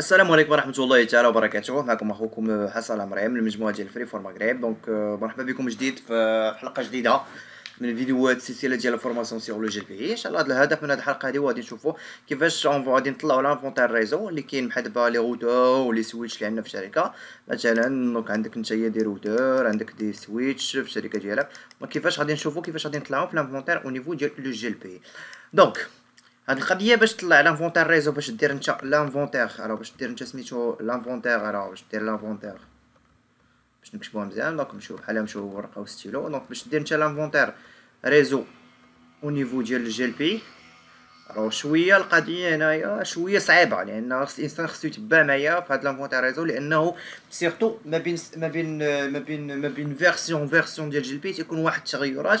السلام عليكم ورحمه الله تعالى وبركاته معكم اخوكم حسن العمري من مجموعه ديال فري فور مغرب دونك آه، مرحبا بكم جديد في حلقه جديده من فيديوهات سلسله ديال الفورماسيون سيغ لو جي بي ان شاء الله الهدف من هذه الحلقه هذه هو غادي نشوفوا كيفاش غادي نطلعوا لانفونتير ريزو اللي كاين بحال دابا لي روتور ولي سويتش اللي عندنا في الشركه مثلا دونك عندك نتايا دي روتور عندك دي سويتش في الشركه ديالك وكيفاش غادي نشوفوا كيفاش غادي نطلعوا في لانفونتير او نيفو ديال لو جي بي دونك هاد القضيه باش تطلع لانفونتير ريزو باش دير انت لانفونتير الو باش دير انت سميتو لانفونتير الو باش دير لانفونتير باش نكتبوها مزيان دونك نمشيو بحال نمشيو ورقه وستيلو دونك باش دير انت لانفونتير ريزو او نيفو ديال الجي ال بي راه شويه القضيه هنايا شويه صعيبه لان الانسان خصو يتبع معايا في هاد لانفونتير ريزو لانه سيرتو ما بين ما بين ما بين ما بين فيرسيون فيرسيون ديال جي ال بي تيكون واحد التغيرات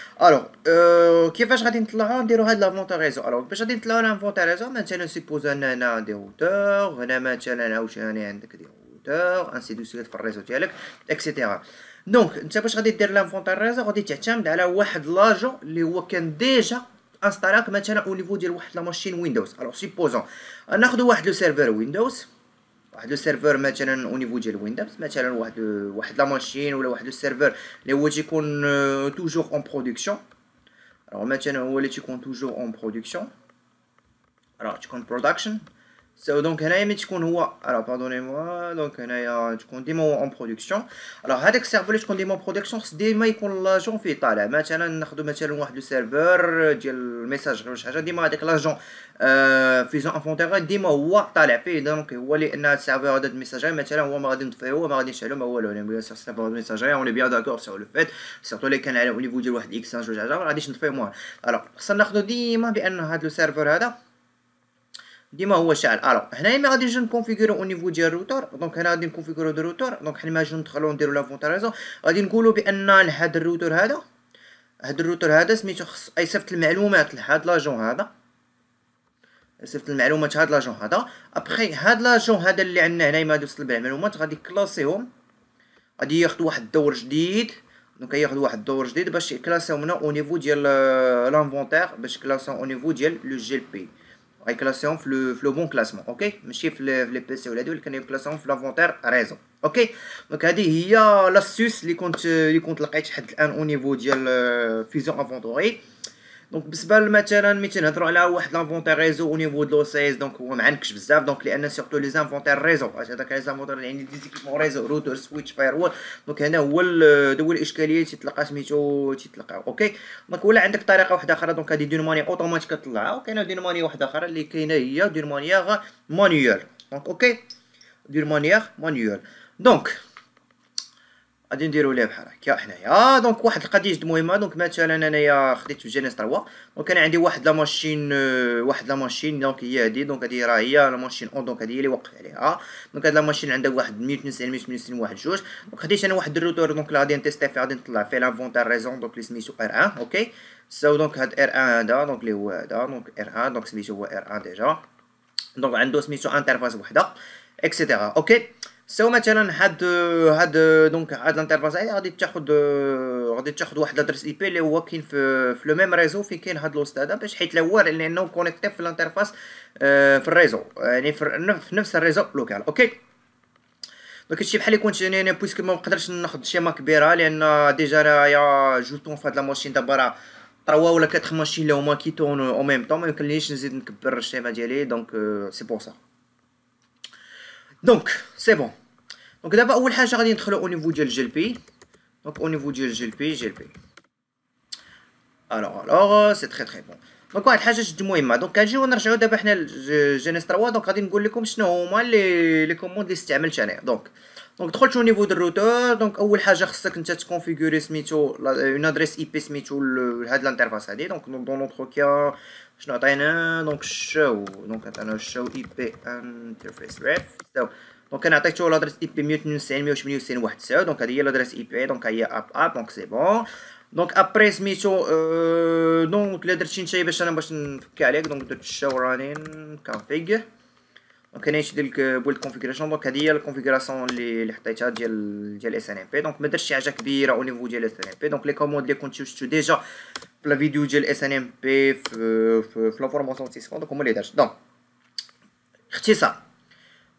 الوغ كيفاش غادي نطلعو نديرو هاد لافونتاريزون الوغ باش غادي نطلعو لافونتاريزون مثلا سيبوزو ان انا عندي روتور هنا مثلا عاوتاني عندك دي روتور انسي دو سويت في الريزو ديالك اكسيتيرا دونك انت باش غادي دير لافونتاريزون غادي تعتمد على واحد لاجون اللي هو كان ديجا انستالاك مثلا او نيفو ديال واحد لا ماشين ويندوز الوغ سيبوزون ناخدو واحد لو سيرفر ويندوز واحد لو سيرفر مثلا او نيفو ديال ويندوز مثلا واحد واحد لا ماشين ولا واحد لو سيرفر اللي هو تيكون توجور اون برودكسيون راه مثلا هو اللي تيكون توجور اون برودكسيون راه تيكون برودكشن سو دونك هنايا ملي تكون هو الو باردوني موا دونك هنايا تكون ديما هو اون برودكسيون الو هذاك السيرفور اللي تكون ديما اون برودكسيون خص ديما يكون لاجون فيه طالع مثلا ناخذ مثلا واحد لو سيرفور ديال الميساج غير شي حاجه ديما هذاك لاجون آه، فيزون انفونتيغ ديما هو طالع فيه دونك هو لان السيرفور هذا الميساجير مثلا هو ما غادي نطفيه هو ما غاديش يعلو ما والو لان بيان سور السيرفور الميساجير اون بيان داكور سور لو فيت سورتو اللي كان على نيفو ديال واحد اكسانج ولا حاجه ما غاديش نطفيه المهم الو خصنا ناخذ ديما بان هذا لو سيرفور هذا ديما هو شاعل الو هنايا مي غادي نجي نكونفيغوري او نيفو ديال الروتور دونك هنا غادي نكونفيغوري دو الروتور دونك حنا ما نجي ندخلو نديرو لافونتاريزون غادي نقولو بان هاد الروتور هذا هاد الروتور هذا سميتو خص يصيفط المعلومات لهاد لاجون هذا صيفط المعلومات هاد لاجون هذا ابخي هاد لاجون هذا اللي عندنا هنا ما يوصل به المعلومات غادي كلاسيهم غادي ياخذ واحد الدور جديد دونك ياخذ واحد الدور جديد باش يكلاسيهم هنا او نيفو ديال لانفونتير euh, باش كلاسيهم او نيفو ديال لو جي بي غيكلاسيهم في لو بون كلاسمون اوكي ماشي في لي بي سي ولا هادو كان يكلاسيهم في لافونتير ريزو اوكي دونك هادي هي لاسيوس اللي كنت اللي كنت لقيت حد الان او نيفو ديال فيزيون افونتوري دونك بالنسبه مثلا ملي نهضروا على واحد لافونتير ريزو او نيفو دو سيز دونك هو معنكش بزاف دونك لان سيرتو لي زانفونتير ريزو هذاك لي زانفونتير يعني ديزيكيبمون ريزو روتور سويتش فاير وول دونك هنا هو هو الاشكاليه اللي تتلقى سميتو تتلقى اوكي دونك ولا عندك طريقه واحده اخرى دونك هذه ماني اوتوماتيك كطلعها وكاينه ماني واحده اخرى اللي كاينه هي دون مانيير مانيوال دونك اوكي مانيير مانيوال دونك غادي نديرو ليه بحال هكا حنايا دونك واحد القضيه مهمه دونك مثلا انايا خديت في جينيس 3 دونك انا عندي واحد لا ماشين آه، واحد لا ماشين دونك هي هادي دونك هادي راه هي لا ماشين اون دونك هادي اللي وقف عليها دونك هاد لا ماشين عندها واحد 192 168 واحد جوج دونك خديت انا واحد الروتور دونك غادي نتيستي فيه غادي نطلع فيه لافونتار ريزون دونك اللي سميتو ار 1 اوكي سو دونك هاد ار 1 هذا دونك اللي هو هذا دونك ار 1 دونك سميتو هو ار 1 ديجا دونك عنده سميتو انترفاس وحده اكسيتيرا اوكي سو مثلا هاد هاد دونك هاد الانترفاس هاي غادي تاخد غادي تاخد واحد لادريس اي بي اللي هو كاين في في لو ميم ريزو فين كاين هاد لوست هذا باش حيت هو لانه كونيكتي في الانترفاس آه، في الريزو يعني في نفس الريزو لوكال اوكي دونك هادشي بحال يكون يعني بويسك ما نقدرش ناخد شيما كبيره لان ديجا رايا جوتون في هاد لا ماشين دابا راه طروا ولا كاتخ ماشين اللي هما كيتون او ميم طون ما يمكنليش نزيد نكبر الشيما ديالي دونك سي بور سا دونك سي بون دونك دابا اول حاجه غادي ندخلو او نيفو ديال جي بي دونك او نيفو ديال جي بي جي بي الوغ الوغ سي تري تري بون دونك واحد الحاجه جد مهمه دونك كنجيو نرجعو دابا حنا لجينيس 3 دونك غادي نقول لكم شنو هما لي لي كوموند اللي استعملت انا دونك دونك دخلت او نيفو ديال الروتور دونك اول حاجه خصك انت تكونفيغوري سميتو اون ادريس اي بي سميتو هاد الانترفاس هادي دونك دون نوتخ كيا شنو عطينا دونك شو دونك عطينا شو اي بي انترفيس ريف سو دونك عطيتو لادريس اي بي 192 198 91 دونك هذه هي لادريس اي بي دونك هي اب اب دونك سي بون دونك ابري سميتو أه دونك الا درتي نتايا باش انا باش نفك عليك دونك درت الشاو رانين كونفيغ دونك انا يمشي لك بول كونفيغوراسيون دونك هذه هي الكونفيغوراسيون اللي اللي حطيتها ديال ديال اس ان ام بي دونك ما درتش شي حاجه كبيره او نيفو ديال اس ان ام بي دونك لي كوموند اللي كنتو شفتو ديجا في لا فيديو ديال اس ان ام بي في في, لا فورماسيون سيسكون دونك هما اللي درت دونك اختصار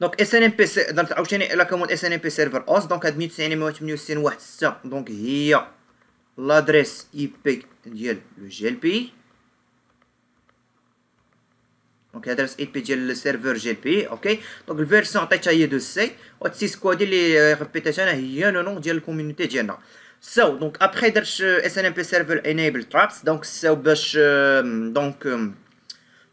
Donc, SNMP, c'est la commande SNMP Server OS, donc c'est donc il l'adresse IP, le donc l'adresse IP, le serveur GLP, ok, donc le versant y de C, euh, le nom de la communauté Donc, après, SNMP euh, Server Enable Traps, donc c'est euh, donc.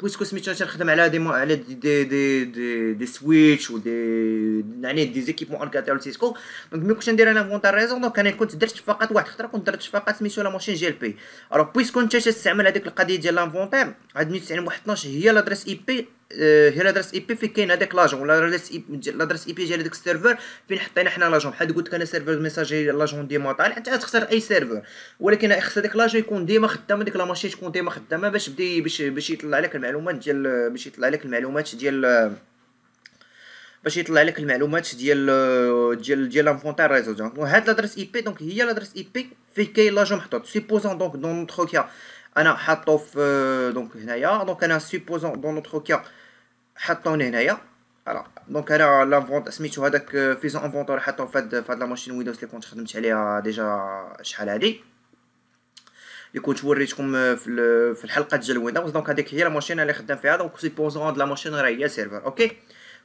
بويسكو سميتو تنخدم على دي مو... على دي دي دي دي, دي سويتش ودي يعني دي زيكيبمون انكاتير سيسكو دونك ملي كنت ندير انا فونتا ريزون دونك انا كنت درت فقط واحد الخطره كنت درت فقط سميتو لا ماشين جي ال بي الوغ بويسكو انت تستعمل هذيك القضيه ديال لانفونتير عاد 192 هي لادريس اي بي آه، هي لادريس اي بي في كاين هذاك لاجون ولا لادريس اي بي ديال داك السيرفر فين حطينا حنا لاجون بحال قلت لك انا سيرفر ميساجي لاجون ديما طالع انت تخسر اي سيرفر ولكن خص هذاك لاجون يكون ديما خدام ديك لا ماشين تكون ديما خدامه باش بدي باش باش يطلع لك المعلومات ديال باش يطلع لك المعلومات ديال باش يطلع لك المعلومات ديال ديال ديال لانفونتير ريزو دونك هاد لادريس اي بي دونك هي لادريس اي بي في كاين لاجون محطوط سيبوزون دونك دون نوتخ كيا انا حاطو في دونك هنايا دونك انا سيبوزون دون نوتخ كيا حطوني هنايا فوالا دونك انا لافونت سميتو هذاك فيزون انفونتور حطو في هاد في هاد لا ماشين ويندوز اللي كنت خدمت عليها ديجا شحال هادي اللي كنت وريتكم في في الحلقه ديال ويندوز دونك هذيك هي ماشين اللي خدام فيها دونك سيبوزون هاد لا ماشين راه هي سيرفر اوكي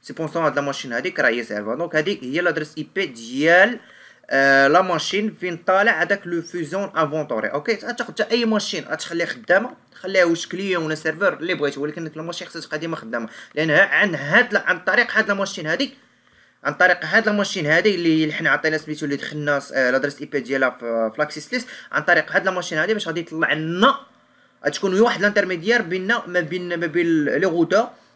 سيبوزون هاد لا ماشين هذيك راه هي سيرفر دونك هذيك هي لادريس اي بي ديال آه، لا ماشين فين طالع هذاك لو فيزيون انفونتوري اوكي تاخذ اي ماشين غتخليها خدامه تخليها واش كليون ولا سيرفر اللي بغيتي ولكن ديك الماشين خصها تبقى ديما خدامه لان عن هاد عن طريق هاد الماشين هادي عن طريق هاد الماشين هادي اللي حنا عطينا سميتو اللي دخلنا آه، لادريس اي بي ديالها في فلاكسيس ليست عن طريق هاد الماشين هادي باش غادي يطلع لنا تكون واحد الانترميديير بيننا ما بين ما بين لي غوتور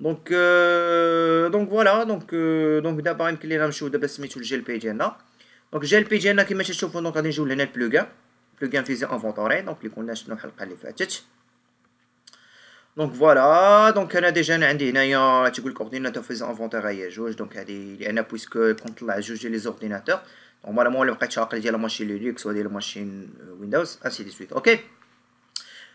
Donc, euh, donc voilà, donc d'abord je vais vous montrer le GLPGN. Donc GLPGN qui sur donc des le plugin, plugin faisait inventaire, donc les connaissent les Donc voilà, donc on a déjà un des tu donc a puisque contre les ordinateurs. Normalement, le vrai la machine Linux ou la machine euh, Windows, ainsi de suite. Ok.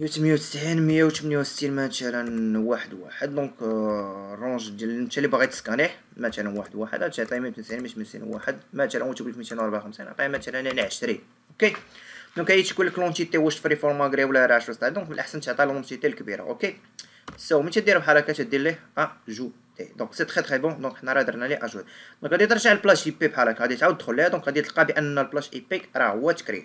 مية وتسعين مية وتمنية وستين مثلا واحد واحد دونك الرونج euh, ديال نتا اللي باغي تسكانيه مثلا واحد واحد هادشي عطيه مية وتسعين مية وستين واحد مثلا و تقول لك ميتين وربعة وخمسين عطيه مثلا انا عشرين اوكي دونك هي تقول لك لونتيتي واش فري فورماغري ولا راه عشرة دونك من الاحسن تعطي لونتيتي الكبيرة اوكي سو ملي تدير بحال هكا تدير ليه جو تي دونك سي تخي تخي بون دونك حنا راه درنا ليه اجو دونك غادي ترجع البلاش اي بي بحال هكا غادي تعاود تدخل ليها دونك غادي تلقى بان البلاش اي بي راه هو تكريه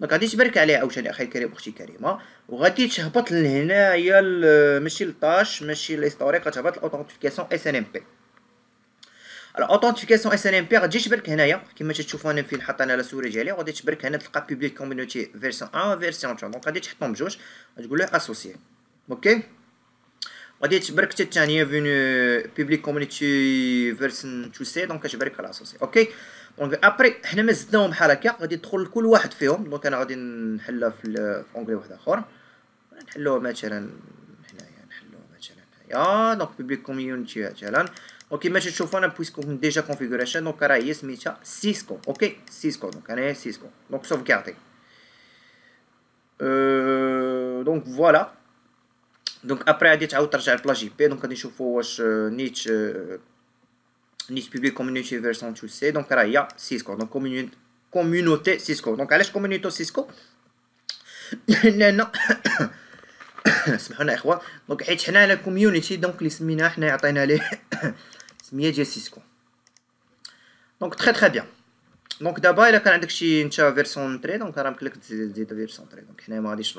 دونك غادي تبارك عليه عاوتاني اخي الكريم اختي الكريمه وغادي تهبط لهنايا ماشي لطاش ماشي ليستوريك غتهبط الاوثنتيفيكاسيون اس ان ام بي الاوثنتيفيكاسيون اس ان ام بي غتجي تبرك هنايا كما تشوفوا انا فين حاط انا لا صوره ديالي وغادي تبرك هنا تلقى بوبليك كوميونيتي فيرسيون 1 فيرسيون 2 دونك غادي تحطهم بجوج غتقول له اسوسي اوكي غادي تبرك حتى الثانيه فين بوبليك كوميونيتي فيرسيون 2 سي دونك كتبرك على اسوسي اوكي دونك ابري حنا ما زدناهم بحال هكا غادي ندخل لكل واحد فيهم دونك انا غادي نحلها في اونغلي واحد اخر نحلوها مثلا هنايا نحلوها مثلا هنايا دونك بيبليك كوميونيتي مثلا اوكي ماشي تشوفوا انا بويسكو ديجا كونفيغوراسيون دونك راه هي سميتها سيسكو اوكي سيسكو دونك انا سيسكو دونك سوفغاردي أه دونك فوالا دونك ابري غادي تعاود ترجع لبلاجي بي دونك غادي نشوفو واش آه، نيت آه، niche publique community version tu donc il y a Cisco donc communauté Cisco donc allez communauté Cisco سمحونا اخوان دونك حنا كوميونيتي دونك اللي حنا ليه سميه ديال سيسكو عندك شي انت فيرسون راه لك تزيد فيرسون حنا ما غاديش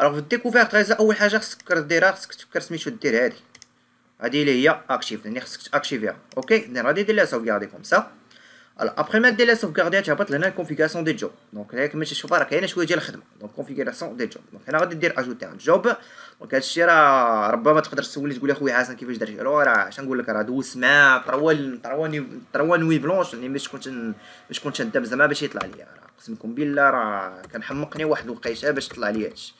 الوغ في الديكوفيرت غير اول حاجه خصك ديرها خصك تفكر سميتو دير هادي هادي اللي هي اكتيف يعني خصك تاكتيفيها اوكي دير غادي دير لها سوفغاردي كوم سا ابخي ما دير لها سوفغاردي تهبط لهنا الكونفيغوراسيون دي جوب دونك هنا كما تشوف راه كاينه شويه ديال الخدمه دونك كونفيغوراسيون دي جوب دونك هنا غادي دير اجوتي ان جوب دونك هادشي راه ربما تقدر تسولي تقول اخويا حسن كيفاش درتي الو راه اش نقول لك راه دوس مع طروال تروا تروا نوي بلونش يعني باش كنت باش كنت ندم زعما باش يطلع ليا راه قسمكم بالله راه كنحمقني واحد الوقيته باش طلع ليا هادشي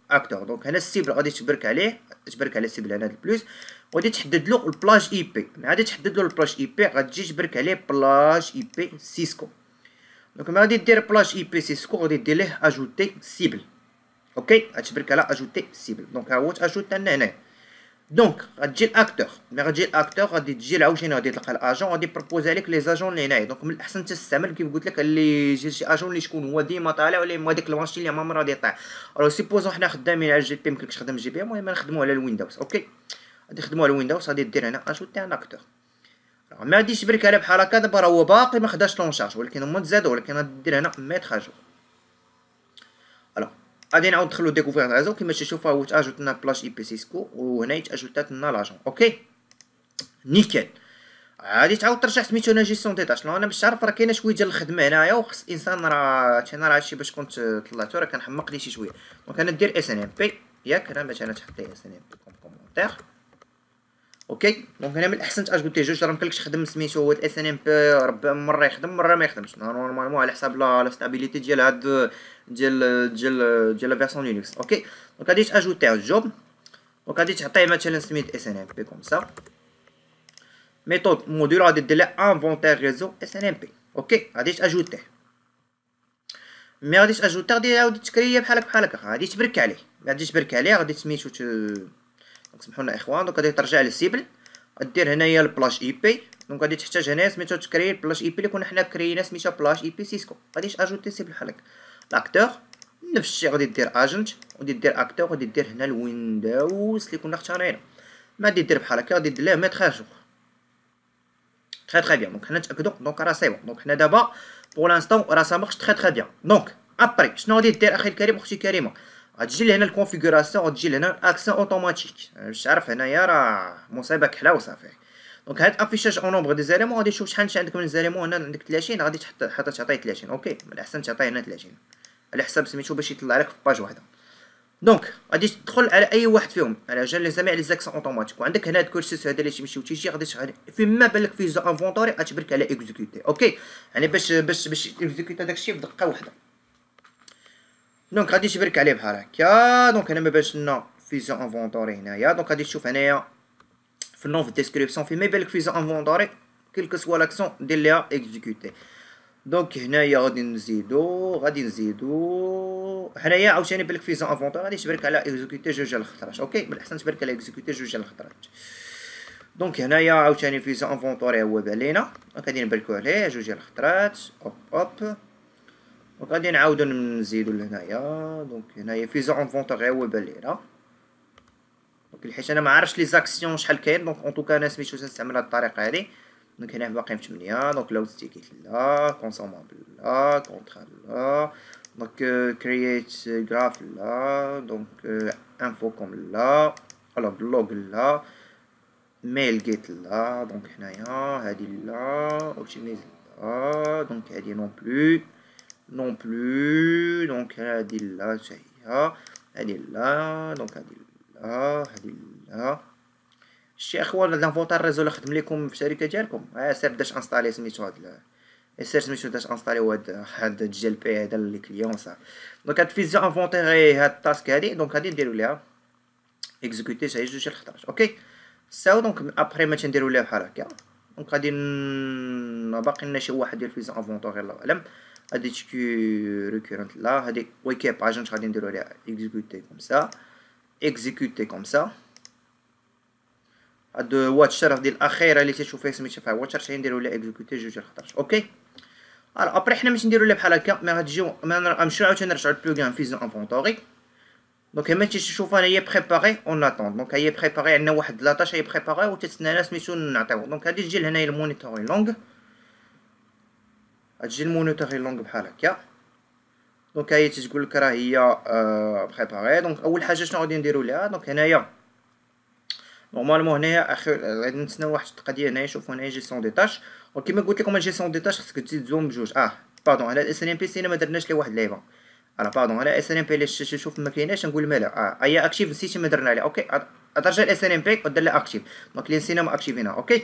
اكتور دونك هنا السيبل غادي تبرك عليه تبرك على السيبل هنا البلوس وغادي تحدد له البلاج اي بي غادي تحدد له البلاج اي بي غتجي تبرك عليه بلاج اي بي سيسكو دونك ما غادي دير بلاج اي بي سيسكو غادي دير ليه اجوتي سيبل اوكي غتبرك على اجوتي سيبل دونك ها هو تاجوت لنا هنايا دونك غتجي الاكتور مي غتجي الاكتور غادي تجي لعوجينا غادي تلقى الاجون غادي بروبوز عليك لي زاجون اللي هنايا دونك من الاحسن تستعمل كيف قلت لك اللي جي شي اجون اللي شكون هو ديما طالع ولا اما ديك الوانشي اللي ما غادي يطيح راه سيبوزو حنا خدامين على الجي بي مكلكش تخدم جي بي المهم نخدمو على الويندوز اوكي غادي نخدمو على الويندوز غادي دير هنا اجوتي ان اكتور ما غاديش يبرك على بحال هكا دابا راه هو باقي ما خداش لونشارج ولكن هما تزادو ولكن غادي دير هنا ميتر اجور غادي نعاود ندخلو ديكوفير ريزو كيما تشوفوا هو تاجوت لنا بلاش اي بي سيسكو وهنا يتاجوت لنا لاجون اوكي نيكل غادي تعاود ترجع سميتو انا جيستيون دي تاش انا باش تعرف راه كاينه شويه ديال الخدمه هنايا وخص الانسان راه انا راه هادشي باش كنت طلعتو راه كنحمق لي شي شويه دونك انا دير اس ان ام بي ياك هنا مثلا تحط لي اس ان ام بي كوم كومونتير اوكي دونك انا من الاحسن تاجوت لي جوج راه مكلكش تخدم سميتو هو الاس ان ام بي ربما مره يخدم مره ما يخدمش نورمالمون على حساب لا ستابيليتي ديال هاد ديال ديال ديال لا فيرسون لينكس اوكي دونك غادي تاجوتي الجوب دونك غادي تعطيه مثلا سميت اس ان ام بي كوم سا ميثود موديل غادي دير له انفونتير ريزو اس ان ام بي اوكي غادي تاجوتيه مي غادي تاجوتي غادي يعاود تكريه بحالك بحالك غادي تبرك عليه غادي تبرك عليه غادي سميتو ت... سمحوا لنا اخوان دونك غادي ترجع للسيبل دير هنايا البلاش اي بي دونك غادي تحتاج هنا سميتو تكري البلاش اي بي اللي كنا حنا كرينا سميتها بلاش اي بي سيسكو غادي تاجوتي سيبل بحالك اكتور نفس الشيء غادي دير اجنت غادي دير اكتور غادي دير هنا الويندوز اللي كنا اختارينه ما غادي دير بحال هكا غادي دير ليه ميتر اجور تري تري بيان دونك حنا نتاكدو دونك راه سي دونك حنا دابا بور لانستون راه سامخش تري تري بيان دونك ابري شنو غادي دير اخي الكريم اختي كريمه غتجي لهنا الكونفيغوراسيون غتجي لهنا الاكسيون اوتوماتيك باش تعرف هنايا راه مصيبه كحله وصافي دونك هاد افيشاج اون نومبر دي زاليمون غادي تشوف شحال عندك من زاليمون هنا عندك 30 غادي تحط حتى تعطيه 30 اوكي من الاحسن تعطي هنا 30 على حساب سميتو باش يطلع لك في باج واحده دونك غادي تدخل على اي واحد فيهم على جال جميع لي زاكس اوتوماتيك وعندك هنا هاد الكورسيس هذا اللي تمشي وتيجي غادي فيما في لك بالك في انفونتوري غتبرك على اكزيكوتي اوكي يعني باش باش باش اكزيكوت هذاك الشيء في دقه واحده دونك غادي تبرك عليه بحال هكا دونك هنا ما باش لنا في انفونتوري هنايا دونك غادي تشوف هنايا في النون في ما فيما بالك لك فيزو انفونتوري كيلكو سوا لاكسيون دير ليها اكزيكوتي دونك هنايا غادي نزيدو غادي نزيدو حنايا عاوتاني بالك في زون انفونتور غادي تبارك على اكزيكوتي جوج ديال الخطرات اوكي من الاحسن تبارك على اكزيكوتي جوج ديال الخطرات دونك هنايا عاوتاني في زون هو بان لينا غادي نبركو عليه جوج ديال الخطرات اوب اوب وغادي نعاودو نزيدو لهنايا دونك هنايا في زون انفونتور غير هو بان لينا دونك حيت انا ما عارفش لي زاكسيون شحال كاين دونك ان توكا انا سميتو تنستعمل هاد الطريقه هادي Donc, on a un donc la est là, consommable là, contrat là, donc euh, create graph là, donc euh, info comme là, alors blog là, mail get là, donc il y dit là, là, donc il non plus, non plus, donc il dit là, c'est là, il là, donc il là. شتي اخوان لافونتار ريزو اللي خدم ليكم في الشركه ديالكم ها آه، سير داش انستالي سميتو هاد آه، سير سميتو داش انستاليو هاد هاد جي ال بي هذا لي كليون صا دونك هاد فيزيون انفونتيري هاد التاسك هادي دونك غادي نديرو ليها اكزيكوتي جاي جوج ديال 11 اوكي ساو دونك ابري ما تنديرو ليها بحال هكا دونك غادي باقي لنا شي واحد ديال فيزيون انفونتيري الله اعلم هادي تشكي ريكورنت لا هادي ويكي باجنت غادي نديرو ليها اكزيكوتي كوم سا اكزيكوتي كوم سا هاد واتشر ديال الاخيره اللي تيشوف فيها سميتها فيها واتشر شي نديرو لها اكزيكوتي جوج الخطرات اوكي الو ابري حنا ماشي نديرو لها بحال هكا مي غتجيو غنمشيو عاوتاني نرجعو للبلوغان فيزون انفونتوري دونك هما تيشوف انا هي بريباري اون اتوند دونك هي بريباري عندنا واحد لاطاش هي بريباري و تتسنانا سميتو نعطيو دونك هادي تجي لهنايا المونيتوري لونغ تجي المونيتوري لونغ بحال هكا دونك هي تقول لك راه هي بريباري آه، دونك اول حاجه شنو غادي نديرو ليها دونك هنايا نورمالمون هنايا اخر غادي نتسناو واحد القضيه هنايا شوفوا هنايا جيسيون دي تاش وكيما قلت لكم جيسيون دي تاش خصك تزيد زوم بجوج اه باردون على الاس ام بي سينا ما درناش ليه واحد لعيبه على باردون على اس ان ام بي اللي شوف ما كايناش نقول مالا اه اي اكتيف نسيتي ما درنا عليه اوكي ارجع الاس ان ام بي ودير لي اكتيف دونك لي نسينا ما اكتيفينا اوكي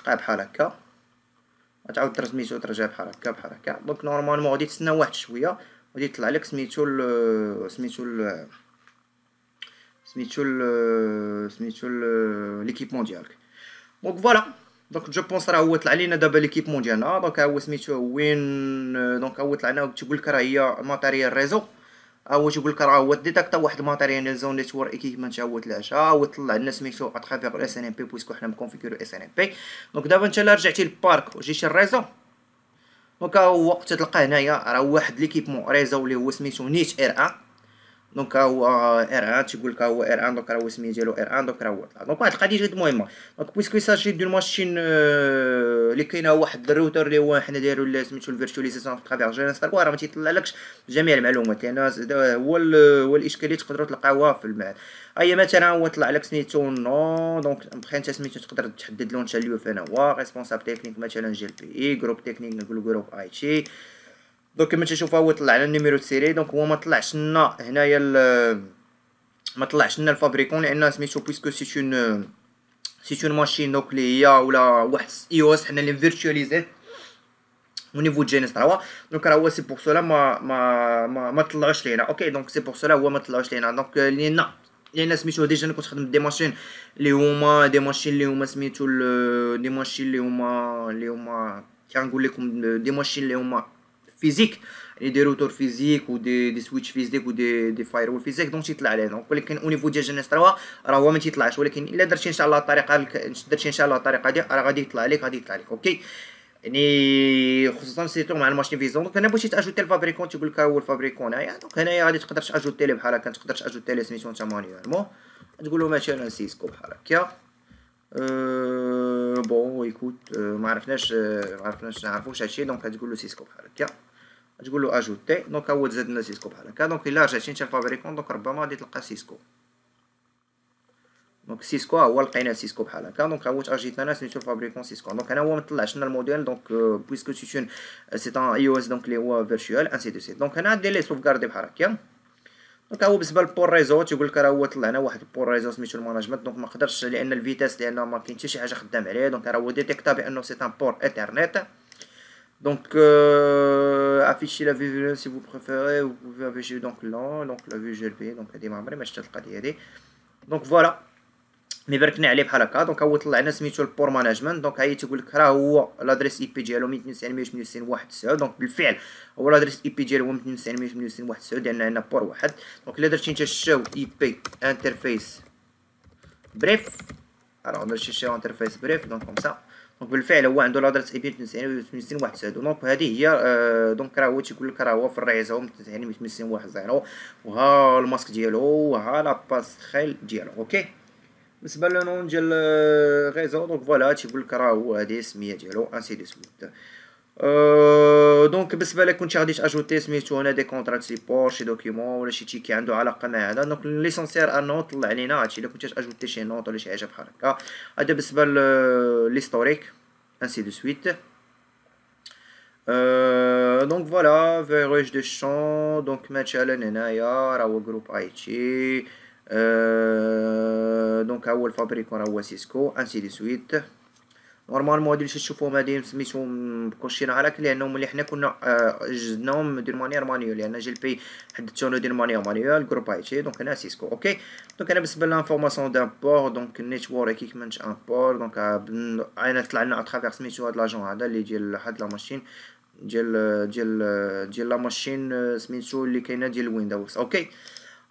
تقع بحال هكا غتعاود ترى سميتو ترجع بحال هكا بحال هكا دونك نورمالمون غادي تسنى واحد شويه غادي يطلع لك سميتو سميتو سميتو سميتو ليكيبمون ديالك دونك فوالا دونك جو بونس راه هو طلع لينا دابا ليكيبمون ديالنا دونك هو سميتو وين دونك هو طلعنا تقول لك راه هي ماتيريال ريزو ها هو تيقول لك راه هو تا واحد الماتيريال زون نيتور ايكيبمنت ها هو تلعش ها هو طلع لنا سميتو اترافيغ الاس ان ام بي بويسكو حنا مكونفيكورو اس ان ام بي دونك دابا انت الا رجعتي للبارك وجيتي للريزو دونك هو تلقى هنايا راه واحد ليكيبمون ريزو اللي هو سميتو نيت ار ان دونك هو ار ان تيقول لك هو ار ان دونك راهو السميه ديالو ار ان دونك راهو دونك واحد القضيه جد مهمه دونك بويسكو ساجي دو ماشين اللي كاينه واحد الروتر اللي هو حنا دايرو سميتو الفيرتواليزاسيون في ترافير جينستر راه ما تيطلعلكش جميع المعلومات لان هو هو الاشكاليه تقدروا تلقاوها في المعاد اي مثلا هو طلع لك سميتو نو دونك بخا انت سميتو تقدر تحدد له انت اليو فين هو ريسبونسابل تكنيك مثلا جي بي اي جروب تكنيك نقول جروب اي تي دونك كما تشوفوا هو طلع لنا النيميرو سيري دونك هو ما طلعش لنا هنايا ما طلعش لنا الفابريكون لان سميتو بويسكو سي اون سي اون ماشين دونك اللي هي ولا واحد اي او اس حنا اللي فيرتواليزيه au niveau de Genesis 3 donc c'est pour cela ma ma ma ma طلعش لينا اوكي دونك سي بور سولا هو ما طلعش لينا دونك euh, لينا لان سميتو ديجا انا كنت خدمت دي ماشين اللي هما دي ماشين اللي هما سميتو دي ماشين اللي هما اللي هما كنقول لكم دي ماشين اللي هما فيزيك يعني دي روتور فيزيك ودي دي سويتش فيزيك ودي دي وول فيزيك دونك تيطلع عليه دونك ولكن او نيفو ديال جينيس 3 راه هو ما تيطلعش ولكن الا درتي ان شاء الله الطريقه درتي ان شاء الله الطريقه دي راه غادي يطلع عليك غادي يطلع عليك اوكي يعني خصوصا سيتو مع الماشين فيزون دونك انا بغيتي تاجوتي الفابريكون تيقول لك هو الفابريكون هيا دونك هنايا غادي تقدر تاجوتي ليه بحال هكا تقدر تاجوتي ليه سميتو انت مانيوالمون تقول له مثلا سيسكو بحال هكا أه، بون ايكوت أه، أه، ما عرفناش ما عرفناش نعرفوش هادشي دونك تقول له سيسكو بحال هكا تقول له اجوتي دونك هو تزاد لنا سيسكو بحال هكا دونك الا رجعتي انت الفابريكون دونك ربما غادي تلقى سيسكو دونك سيسكو هو لقينا سيسكو بحال هكا دونك هو تاجيت انا سميتو الفابريكون سيسكو دونك انا هو مطلعش لنا الموديل دونك بويسكو سيتون سي ان اي او اس دونك لي هو فيرتوال انسي دو سي دونك انا عندي لي سوفغاردي بحال هكا دونك هو بالنسبه للبور ريزو تيقول لك راه هو طلعنا واحد البور ريزو سميتو الماناجمنت دونك ما قدرش لان الفيتاس لان ما كاين حتى شي حاجه خدام عليه دونك راه هو ديتيكتا بانه سي ان بور ايثرنيت Donc, euh, afficher la VVL e si vous préférez, vous pouvez afficher donc là, donc la VGLP, donc هذه ما mais je شفتها القضيه Donc voilà. مي بركنا عليه بحال هكا دونك هو طلعنا سميتو البور مانجمنت دونك هاي تيقول لك راه هو لادريس اي بي ديالو 292 168 91 دونك بالفعل هو لادريس اي بي ديالو 292 168 91 لان عندنا بور واحد دونك الا درتي انت شاو اي بي انترفيس بريف الوغ درتي شاو انترفيس بريف دونك كوم سا وبالفعل هو عنده لادرس اي بي 891 دونك هذه هي آه، دونك راه هو تيقول لك راه هو في الريزو 891 وها الماسك ديالو وها لا خيل ديالو اوكي بالنسبه لنون ديال آه، الريزو دونك فوالا تيقول لك راه هو هذه السميه ديالو انسي دو سويت Donc بالنسبه لك ajouter غادي تاجوتي سميتو هنا دي شي دوكيومون ولا شي تيكي عنده علاقه مع هذا دونك ليسونسيير notre طلع à هادشي ainsi de suite donc voilà, de champ, donc à donc Cisco, ainsi de suite نورمالمون هادو اللي تشوفوهم هادي سميتهم راه هاك لانهم ملي حنا كنا جزناهم دير مانيير مانيول لان جي البي حددتو دير مانيير مانيول جروب اي تي دونك هنا سيسكو اوكي دونك انا بالنسبه لانفورماسيون دامبور دونك نيتورك ان امبور دونك انا طلع لنا اترافير سميتو هاد لاجون هذا اللي ديال هاد لا ماشين ديال ديال ديال لا ماشين سميتو اللي كاينه ديال ويندوز اوكي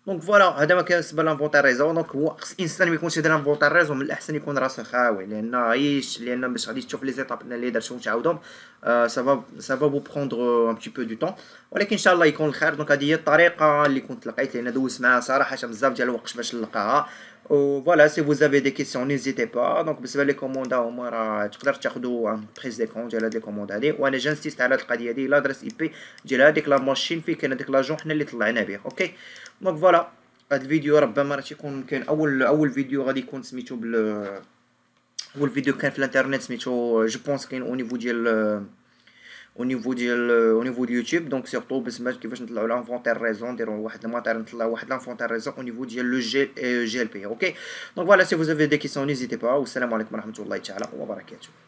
دونك فوالا هذا ما كان بالنسبه لانفونتير ريزو دونك هو خص الانسان ما يكونش يدير انفونتير ريزو من الاحسن يكون راسه خاوي لان عايش لان باش غادي تشوف لي زيتاب اللي درتهم تعاودهم سافا سافا بو بروندر ان بتي بو دو طون ولكن ان شاء الله يكون الخير دونك هذه هي الطريقه اللي كنت لقيت لان دوزت معاها صراحه بزاف ديال الوقت باش نلقاها Voilà, si vous avez des questions, n'hésitez pas. Donc, بالنسبة les commandes, au moins, تقدر تاخذوا بريز دي كونت ديال هاد لي كوموند هادي وانا جا نسيست على القضية هادي لادريس اي بي ديال هاديك لا ماشين فين كان هاديك لاجون حنا اللي طلعنا بها اوكي دونك فوالا هاد الفيديو ربما راه تيكون كان اول اول فيديو غادي يكون سميتو بال اول فيديو كان في الانترنت سميتو جو بونس كاين او نيفو ديال au niveau euh, au niveau de YouTube donc surtout je كيفاش نطلعوا raison raison au niveau du le GLP euh, OK donc voilà si vous avez des questions n'hésitez pas alaikum